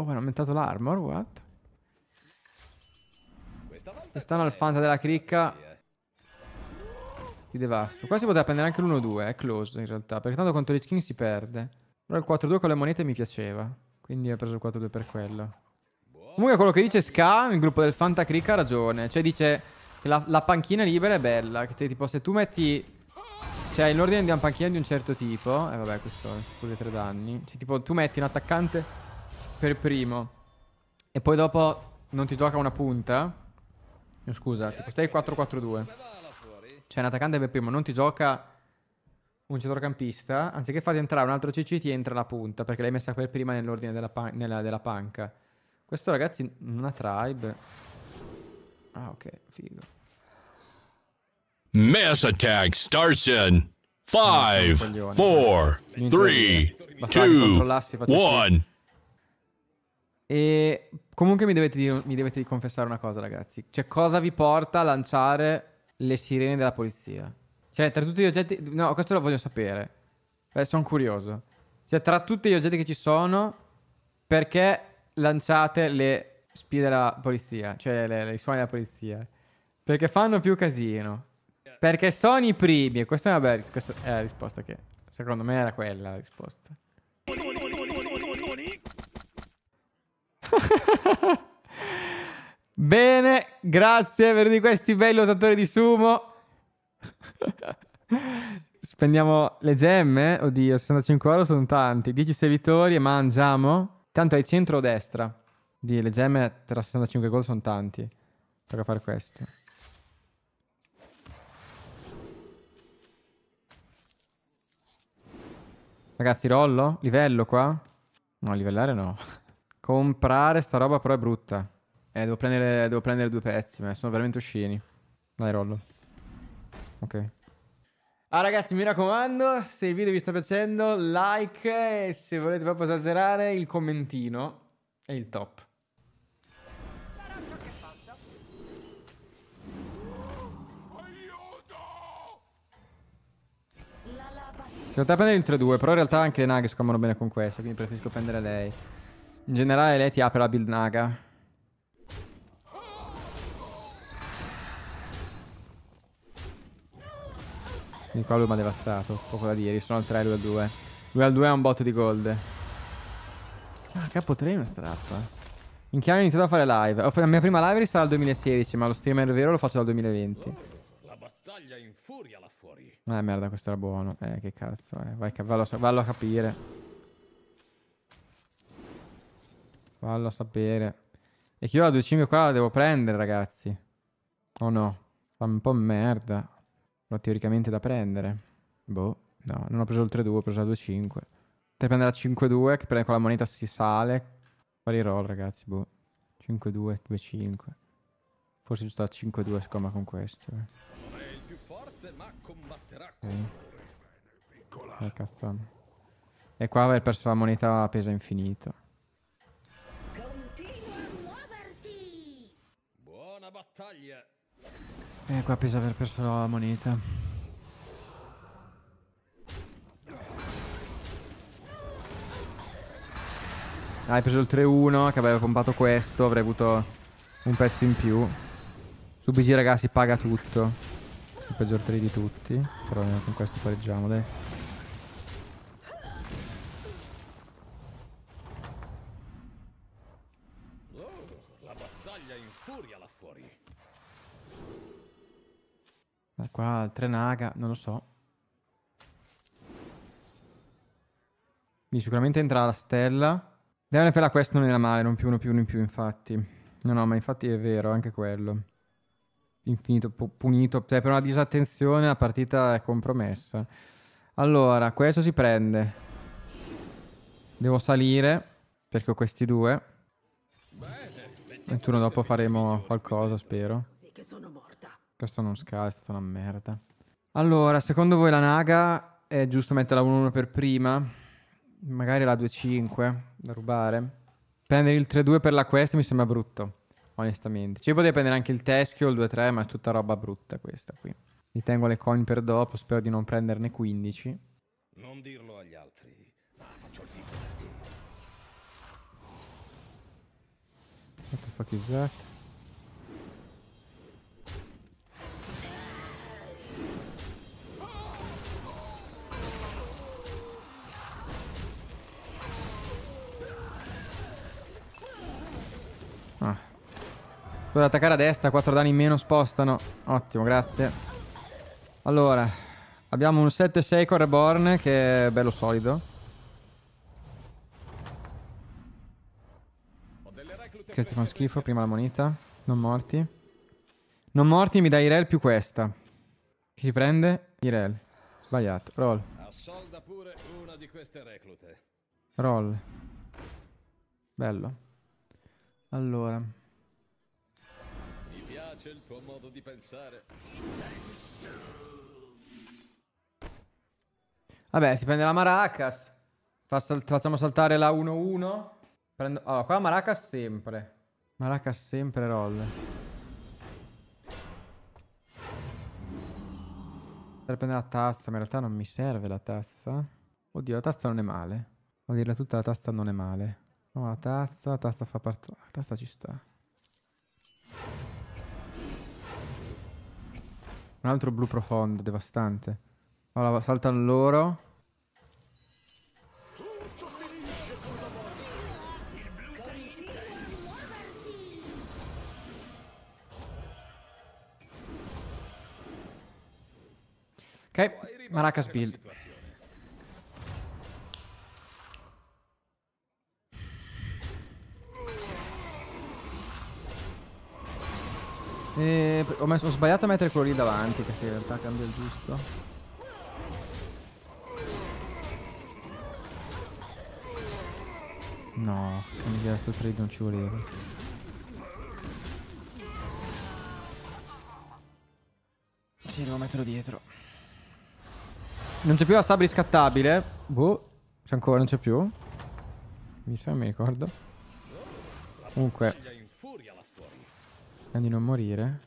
Oh, hanno aumentato l'armor, what? Quest'anno al fanta della cricca Ti devasto Qua si poteva prendere anche l'1-2 È eh, close in realtà Perché tanto contro Lich King si perde Però il 4-2 con le monete mi piaceva Quindi ho preso il 4-2 per quello Comunque quello che dice Ska Il gruppo del fanta cricca ha ragione Cioè dice che la, la panchina libera è bella Che te, tipo se tu metti cioè, in ordine di una panchina di un certo tipo. E eh, vabbè, questo pure tre danni. Cioè, tipo, tu metti un attaccante per primo e poi dopo non ti gioca una punta, no, scusa, tipo stai 4-4-2, cioè un attaccante per primo non ti gioca un centrocampista, anziché farti entrare un altro CC ti entra la punta, perché l'hai messa per prima nell'ordine della, pan nella, della panca. Questo ragazzi non ha tribe. Ah ok, figo. Mass attack starts in 5, 4, 3, 2, 1. E comunque mi dovete, dire, mi dovete confessare una cosa, ragazzi. Cioè, cosa vi porta a lanciare le sirene della polizia? Cioè, tra tutti gli oggetti... No, questo lo voglio sapere. Eh, sono curioso. Cioè, tra tutti gli oggetti che ci sono, perché lanciate le spie della polizia? Cioè, le, le suoni della polizia? Perché fanno più casino. Perché sono i primi. Questa è una bella... Questa è la risposta che... Secondo me era quella la risposta. Bene, grazie per di questi bei lottatori di sumo. Spendiamo le gemme. Oddio, 65 euro sono tanti. 10 servitori e mangiamo. Tanto hai centro-destra. Di le gemme tra 65 gol sono tanti. Tocca fare questo. Ragazzi, rollo? Livello qua? No, livellare no. Comprare sta roba però è brutta. Eh, devo prendere, devo prendere due pezzi, ma sono veramente osceni. Dai, rollo. Ok. Ah ragazzi mi raccomando se il video vi sta piacendo like e se volete proprio esagerare il commentino e il top. Secondo te prendere il 3-2 però in realtà anche le nugget scammano bene con questa quindi preferisco prendere lei. In generale lei ti apre la build naga. Quindi qua lui mi ha devastato, poco da dire, sono al 3 lui al 2. Lui al 2 ha un botto di gold. Ah, capo 3 è una strappa. In chiaro ho iniziato a fare live. La mia prima live risale al 2016, ma lo streamer vero lo faccio dal 2020. La battaglia in furia là fuori. Eh merda, questo era buono. Eh, che cazzo, eh. Vai, vallo, vallo a capire. Fallo sapere. E che io la 2.5 qua la devo prendere, ragazzi. O oh no? Fa un po' merda. L'ho teoricamente da prendere. Boh, no, non ho preso il 3-2, ho preso la 2.5. Te prende la 5-2, che prende con la moneta si sale. Quali roll, ragazzi, boh. 5-2, 2-5. Forse giusto la 5-2, scomma con questo. Eh. Okay. Eh, e qua aver perso la moneta pesa infinito. battaglia. Eh, qua pesa aver perso la moneta. Ah, hai preso il 3-1 che aveva pompato questo, avrei avuto un pezzo in più. Su BG, ragazzi, paga tutto. Il peggior 3 di tutti. Però con questo pareggiamo, dai. altre naga, non lo so. Quindi sicuramente entra la stella. Devono fare la quest non era male, non più uno più uno in più, infatti. No, no, ma infatti è vero, anche quello. Infinito, punito. Cioè, per una disattenzione la partita è compromessa. Allora, questo si prende. Devo salire, perché ho questi due. Il turno dopo faremo qualcosa, spero. Questo non scala, è stata una merda. Allora, secondo voi la Naga è giusto metterla 1-1 per prima? Magari la 2-5 da rubare. Prendere il 3-2 per la quest mi sembra brutto, onestamente. Cioè, potevo prendere anche il teschio, il 2-3, ma è tutta roba brutta questa qui. Mi tengo le coin per dopo, spero di non prenderne 15. Non dirlo agli altri, ma faccio il tipo da te. What the fuck is that? Doveva attaccare a destra, 4 danni in meno, spostano. Ottimo, grazie. Allora, abbiamo un 7-6 con Reborn che è bello solido. Che ti fa schifo, prima la moneta. Non morti. Non morti mi dai rel più questa. Chi si prende? I rel. Sbagliato. Roll. Roll. Bello. Allora piace il tuo modo di pensare. Vabbè, si prende la Maracas. Sal facciamo saltare la 1-1. Prendo... Allora, qua Maracas sempre. Maracas sempre roll. Per prendere la tazza, ma in realtà non mi serve la tazza. Oddio, la tazza non è male. Vuol dire tutta la tazza non è male. No, la tazza, la tazza fa parte... La tazza ci sta. Un altro blu profondo, devastante. Allora, saltano loro. Ok, Maracas build. Eh, ho, messo, ho, sbagliato a mettere quello lì davanti, che si in realtà cambia il giusto. No, cambiare sto trade non ci voleva. Sì, devo metterlo dietro. Non c'è più la sabri scattabile. Boh, c'è ancora, non c'è più. Mi sa, mi ricordo. Comunque. E di non morire.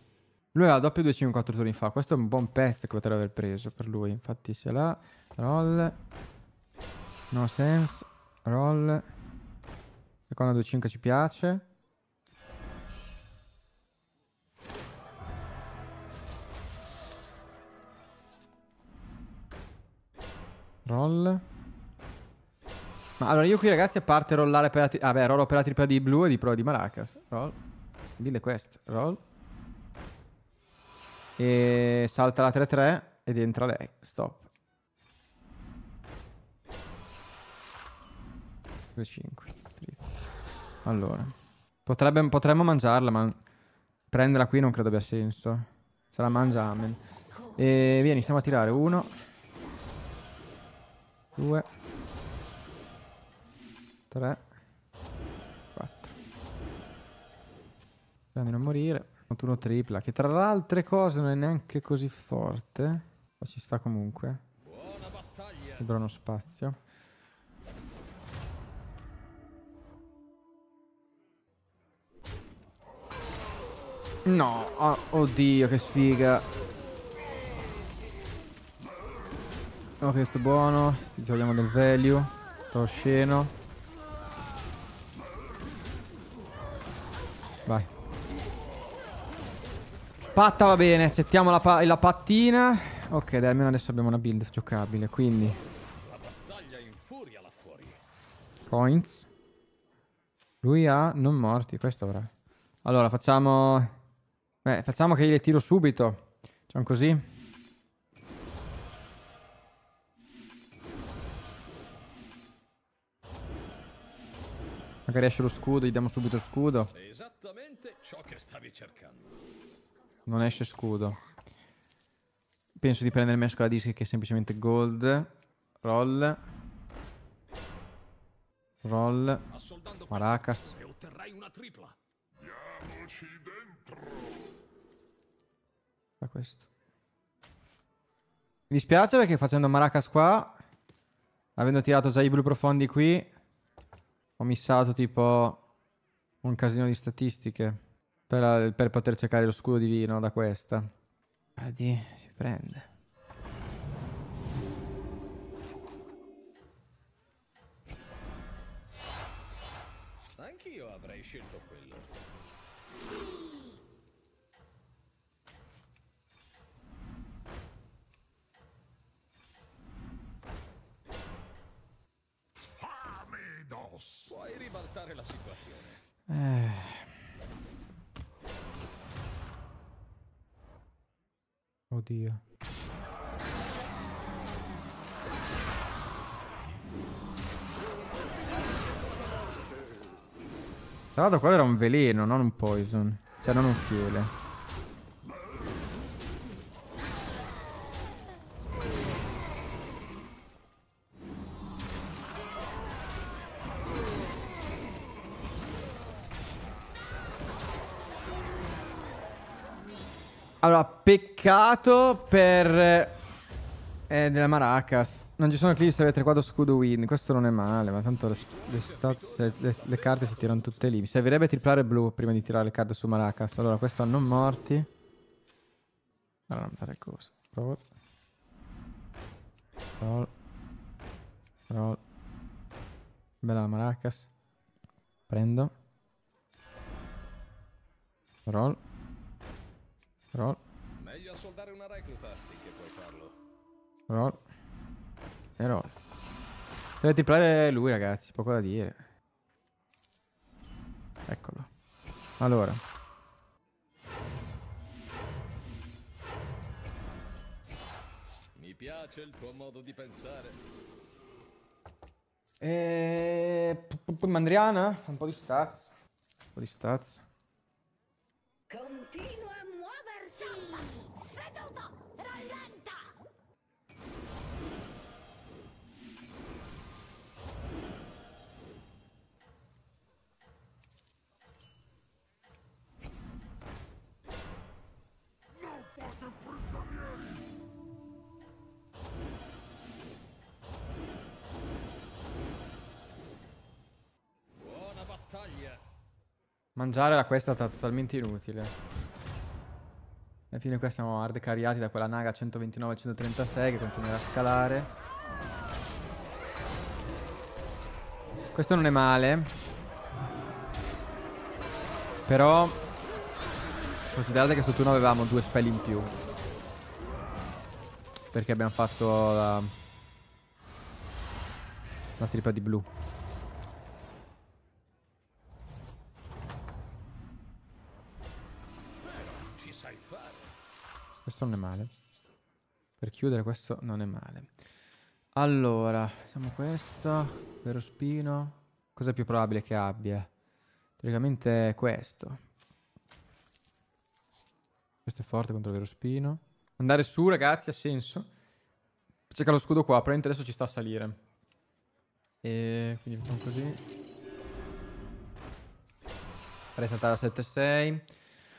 Lui ha doppio 2 5 4 turni fa. Questo è un buon pezzo che potrebbe aver preso per lui. Infatti se là. Roll. No sense. Roll. Seconda 2-5 ci piace. Roll. Ma allora io qui ragazzi a parte rollare per la... Vabbè, ah, rollo per la tripla di blu e di prova di Maracas. Roll. Dille quest, roll. E salta la 3-3 ed entra lei. Stop. 2-5. Allora. Potrebbe, potremmo mangiarla, ma prenderla qui non credo abbia senso. Se la mangia, amen. E vieni, stiamo a tirare. 1. 2. 3. Speriamo di non morire. 21 tripla, che tra le altre cose non è neanche così forte. Ma ci sta comunque. Buona Libera uno spazio. No, oh, oddio che sfiga. Ok, oh, questo è buono. Togliamo del value. Sto sceno. Vai. Patta va bene, accettiamo la, pa la pattina. Ok, dai, almeno adesso abbiamo una build giocabile, quindi... Coins. Lui ha non morti, questo avrà. Allora, facciamo... Beh, facciamo che io le tiro subito. Facciamo così. Magari esce lo scudo, gli diamo subito lo scudo. Esattamente ciò che stavi cercando non esce scudo. Penso di prendermi a scuola dischi che è semplicemente gold. Roll. Roll. Maracas. Fa questo. Mi dispiace perché facendo Maracas qua, avendo tirato già i blu profondi qui, ho missato tipo un casino di statistiche. Per, per poter cercare lo scudo divino da questa. Vedi, ah, si prende. Anch'io avrei scelto quello. Fame Puoi ribaltare la situazione. Eh. Oddio. Tra l'altro quello era un veleno, non un poison. Cioè non un fiele. peccato per... Eh, eh, della Maracas. Non ci sono clips, avete 4 scudo win. Questo non è male, ma tanto le, le, stats, le, le, carte si tirano tutte lì. Mi servirebbe triplare blu prima di tirare le carte su Maracas. Allora, questo non morti. Allora, non fare cosa. Provo. Roll. Roll. Bella la Maracas. Prendo. Roll. Roll soldare una recluta finché puoi farlo. Roll. E roll. Se avete play è lui, ragazzi, poco da dire. Eccolo. Allora. Mi piace il tuo modo di pensare. Eeeh. Mandriana? Un po' di stazza. Un po' di stazza. Mangiare la questa è stata totalmente inutile. Alla fine qua siamo hard cariati da quella naga 129-136 che continuerà a scalare. Questo non è male. Però considerate che sotto turno avevamo due spell in più. Perché abbiamo fatto la, la trippa di blu. questo non è male. Per chiudere questo non è male. Allora, siamo vero spino Cosa è più probabile che abbia? Teoricamente è questo. Questo è forte contro il vero spino Andare su, ragazzi, ha senso. Cerca lo scudo qua, probabilmente adesso ci sta a salire. E quindi facciamo così. Farei saltare a 7-6.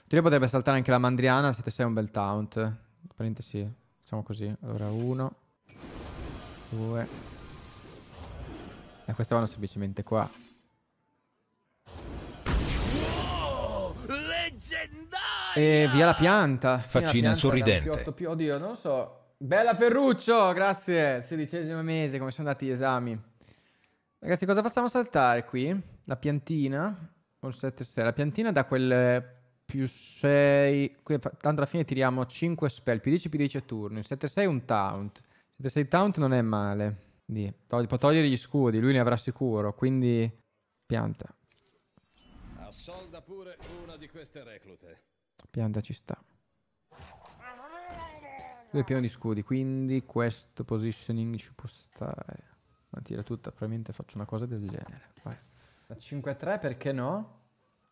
Teoria potrebbe saltare anche la Mandriana, 7 sei un bel taunt. sì, facciamo così. Allora, uno, due. E queste vanno semplicemente qua. Wow, e via la pianta. Faccina sorridente. Più, oddio, non lo so. Bella Ferruccio, grazie. Sedicesimo mese, come sono andati gli esami? Ragazzi, cosa facciamo saltare qui? La piantina? Con 7-6. La piantina da quel più 6, tanto alla fine tiriamo 5 spell, più 10 più 10 è turno, 7-6 è un taunt, 7-6 taunt non è male, Dì, può togliere gli scudi, lui ne avrà sicuro, quindi pianta. Assolda pure una di queste reclute. Pianta ci sta. Lui è pieno di scudi, quindi questo positioning ci può stare. Ma tira tutta, probabilmente faccio una cosa del genere. Vai. 5-3 perché no?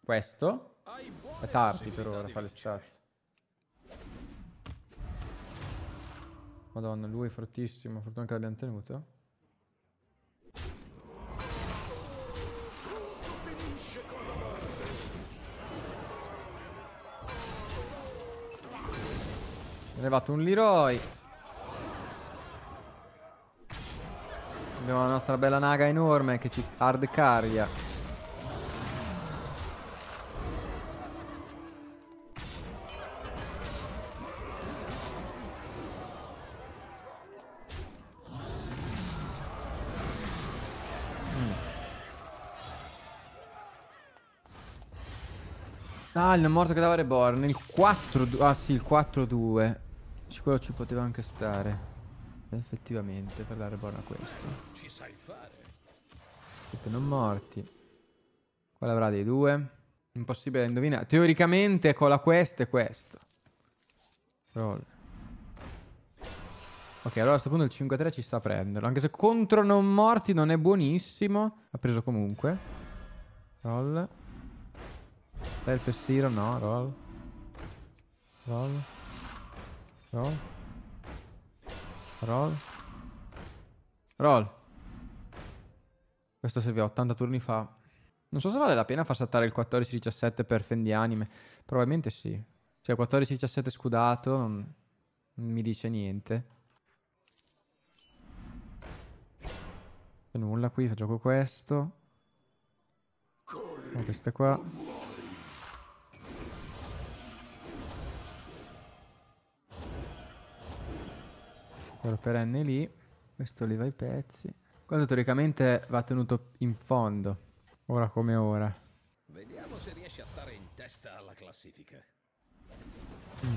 Questo. È tardi per ora, fa le stazze. Madonna, lui è fortissimo. Fortuna che l'abbiamo tenuto. È arrivato un Leroy. Abbiamo la nostra bella naga enorme che ci hard carria. Ah, il morto cadavere Born. Il 4... 2. Ah sì, il 4-2. Quello ci poteva anche stare. Eh, effettivamente, per dare Born a questo. Ci sai fare. Siete non morti. Quale avrà dei due? Impossibile da indovinare. Teoricamente con la quest è questo. Roll. Ok, allora a questo punto il 5-3 ci sta a prenderlo. Anche se contro non morti non è buonissimo. Ha preso comunque. Roll. Dai il festino, no, roll. Roll. Roll. Roll. Roll. Questo serviva 80 turni fa. Non so se vale la pena far saltare il 14-17 per Fendi Anime. Probabilmente sì. Cioè 14-17 scudato non, non mi dice niente. C'è nulla qui, gioco questo. E questo qua. quello perenne lì, questo li va ai pezzi. Quello teoricamente va tenuto in fondo, ora come ora. Vediamo se riesce a stare in testa alla classifica. Mm.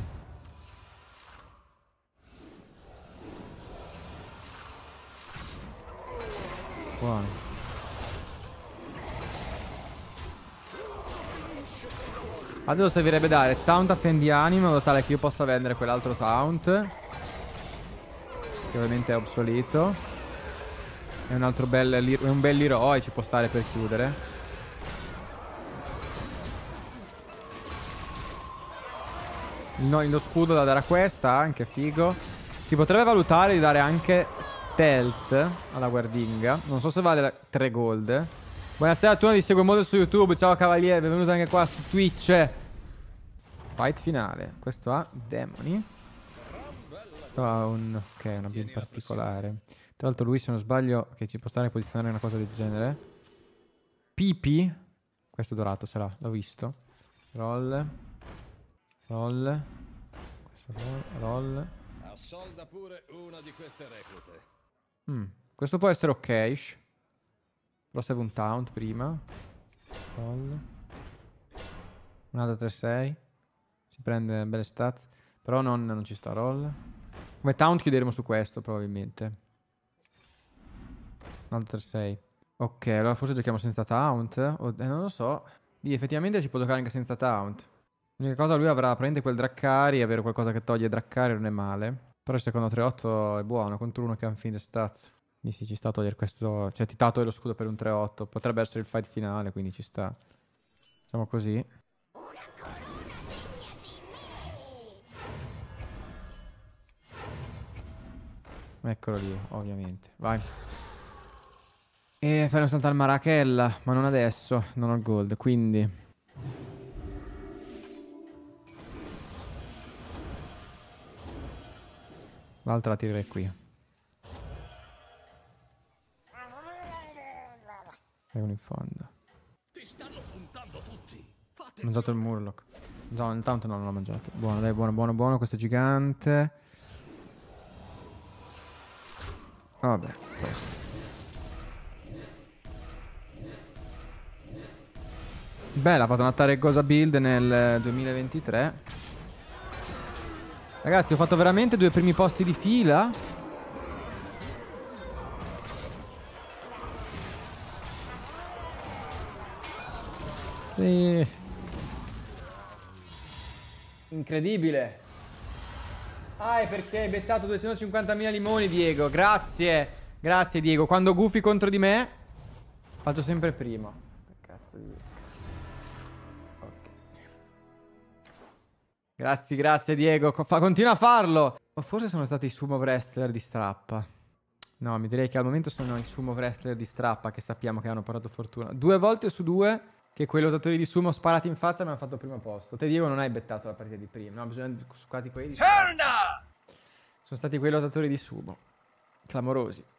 Buono. Adesso servirebbe dare taunt a Fendiani in modo tale che io possa vendere quell'altro taunt che ovviamente è obsoleto. È un altro bel, è un bel Leroy, ci può stare per chiudere. No, lo scudo da dare a questa, anche ah, figo. Si potrebbe valutare di dare anche stealth alla guardinga. Non so se vale 3 gold. Buonasera a tutti, ti seguo molto su YouTube. Ciao cavaliere, benvenuto anche qua su Twitch. Fight finale. Questo ha demoni questo ha un, okay, una build particolare. Tra l'altro lui, se non sbaglio, che ci può stare a posizionare una cosa del genere. Pipi. Questo dorato sarà, l'ho visto. Roll. Roll. Questo roll. Roll. pure una di queste reclute. Mm. Questo può essere ok. Però serve un taunt prima. Roll. Un'altra 3-6. Si prende belle stats. Però non, non ci sta roll. Come town chiuderemo su questo probabilmente. Altre 6. Ok, allora forse giochiamo senza taunt? O, eh, non lo so. Dì, effettivamente si può giocare anche senza taunt. L'unica cosa lui avrà prende quel Draccari, avere qualcosa che toglie Draccari non è male. Però il secondo 3-8 è buono contro uno che ha un fine stats. Quindi sì, ci sta a togliere questo... Cioè titato tatuo lo scudo per un 3-8. Potrebbe essere il fight finale, quindi ci sta. Facciamo così. Eccolo lì, ovviamente. Vai. E faremo saltare Marachella, ma non adesso, non ho il gold, quindi... L'altra la tirerei qui. Vengono in fondo. Ho mangiato il murloc. No, intanto non l'ho mangiato. Buono, dai, buono, buono, buono. Questo gigante. Vabbè, tosto. Bella, ha fatto un attare build nel 2023. Ragazzi, ho fatto veramente due primi posti di fila. Sì. Incredibile. Ah, è perché hai bettato 250.000 limoni, Diego. Grazie. Grazie, Diego. Quando gufi contro di me, faccio sempre primo. Sta cazzo di... Ok. Grazie, grazie, Diego. Fa... Continua a farlo. O forse sono stati i sumo wrestler di strappa. No, mi direi che al momento sono i sumo wrestler di strappa che sappiamo che hanno parato fortuna. Due volte su due che quei lottatori di sumo sparati in faccia mi hanno fatto primo posto. Te Diego non hai bettato la partita di prima, no, bisogna scusati quelli. Di... Sono stati quei lottatori di sumo. Clamorosi.